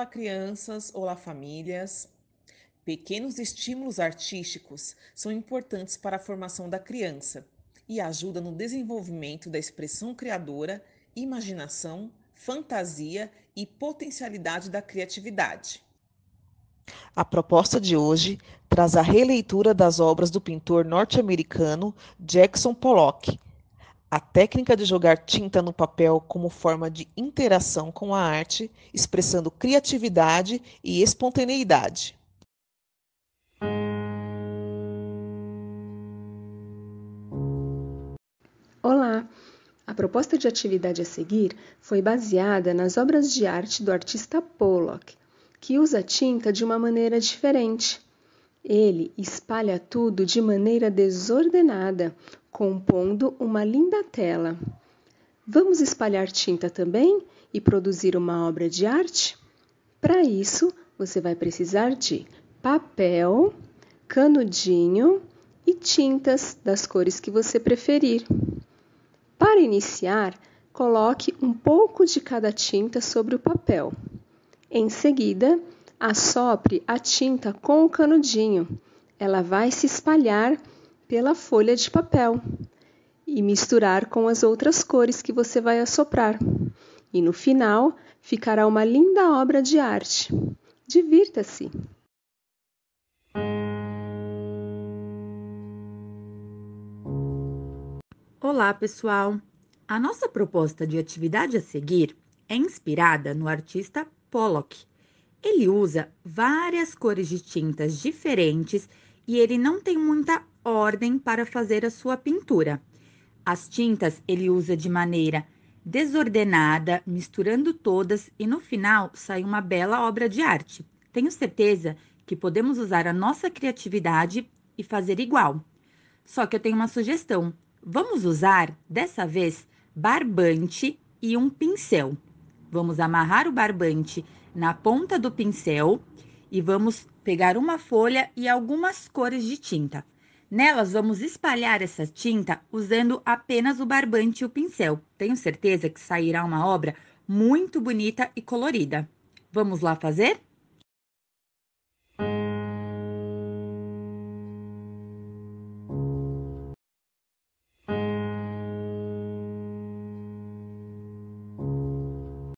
Olá, crianças! Olá, famílias! Pequenos estímulos artísticos são importantes para a formação da criança e ajudam no desenvolvimento da expressão criadora, imaginação, fantasia e potencialidade da criatividade. A proposta de hoje traz a releitura das obras do pintor norte-americano Jackson Pollock a técnica de jogar tinta no papel como forma de interação com a arte, expressando criatividade e espontaneidade. Olá! A proposta de atividade a seguir foi baseada nas obras de arte do artista Pollock, que usa tinta de uma maneira diferente. Ele espalha tudo de maneira desordenada, compondo uma linda tela. Vamos espalhar tinta também e produzir uma obra de arte? Para isso, você vai precisar de papel, canudinho e tintas das cores que você preferir. Para iniciar, coloque um pouco de cada tinta sobre o papel. Em seguida, assopre a tinta com o canudinho. Ela vai se espalhar pela folha de papel e misturar com as outras cores que você vai assoprar. E no final ficará uma linda obra de arte. Divirta-se! Olá, pessoal! A nossa proposta de atividade a seguir é inspirada no artista Pollock. Ele usa várias cores de tintas diferentes e ele não tem muita ordem para fazer a sua pintura. As tintas ele usa de maneira desordenada, misturando todas e no final sai uma bela obra de arte. Tenho certeza que podemos usar a nossa criatividade e fazer igual. Só que eu tenho uma sugestão. Vamos usar, dessa vez, barbante e um pincel. Vamos amarrar o barbante na ponta do pincel e vamos pegar uma folha e algumas cores de tinta. Nelas vamos espalhar essa tinta usando apenas o barbante e o pincel. Tenho certeza que sairá uma obra muito bonita e colorida. Vamos lá fazer?